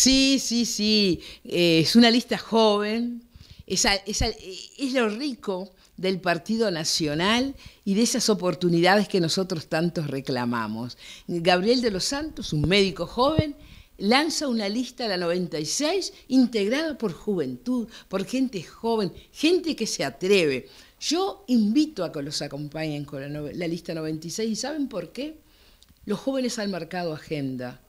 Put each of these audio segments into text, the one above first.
Sí, sí, sí. Eh, es una lista joven. Es, lo rico del Partido Nacional y de esas oportunidades que nosotros tantos reclamamos. Gabriel de los Santos, un médico joven, lanza una lista a la 96 integrada por juventud, por gente joven, gente que se atreve. Yo invito a que los acompañen con la lista 96 y ¿saben por qué? Los jóvenes han marcado agenda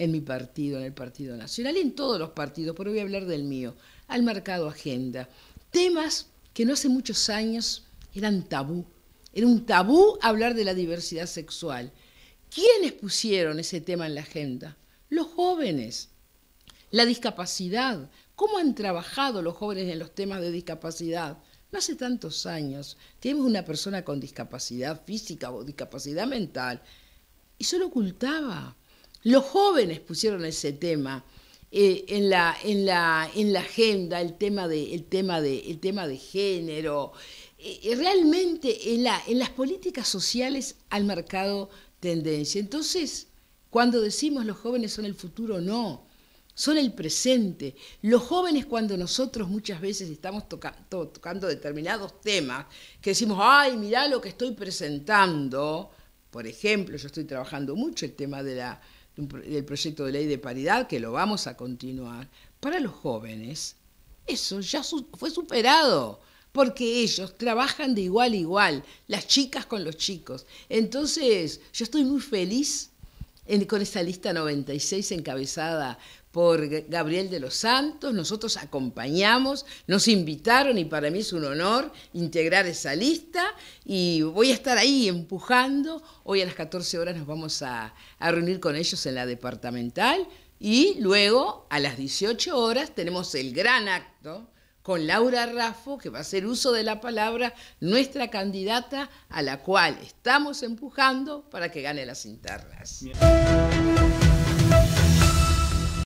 en mi partido, en el Partido Nacional y en todos los partidos, pero voy a hablar del mío, al marcado agenda. Temas que no hace muchos años eran tabú. Era un tabú hablar de la diversidad sexual. ¿Quiénes pusieron ese tema en la agenda? Los jóvenes. La discapacidad. ¿Cómo han trabajado los jóvenes en los temas de discapacidad? No hace tantos años tenemos una persona con discapacidad física o discapacidad mental y solo ocultaba. Los jóvenes pusieron ese tema eh, en, la, en, la, agenda, el tema de, el tema de, tema de género. Eh, eh, realmente en, las políticas sociales han marcado tendencia. Entonces, cuando decimos los jóvenes son el futuro, no son el presente. Los jóvenes cuando nosotros muchas veces estamos tocando determinados temas, que decimos, ay, mirá lo que estoy presentando, por ejemplo, yo estoy trabajando mucho el tema de la, el proyecto de ley de paridad, que lo vamos a continuar, para los jóvenes eso ya fue superado, porque ellos trabajan de igual a igual, las chicas con los chicos. Entonces, yo estoy muy feliz con esta lista 96 encabezada por Gabriel de los Santos, nosotros acompañamos, nos invitaron y para mí es un honor integrar esa lista y voy a estar ahí empujando. Hoy a las 14 horas nos vamos a reunir con ellos en la departamental y luego a las 18 horas tenemos el gran acto con Laura Raffo, que va a hacer uso de la palabra, nuestra candidata a la cual estamos empujando para que gane las internas.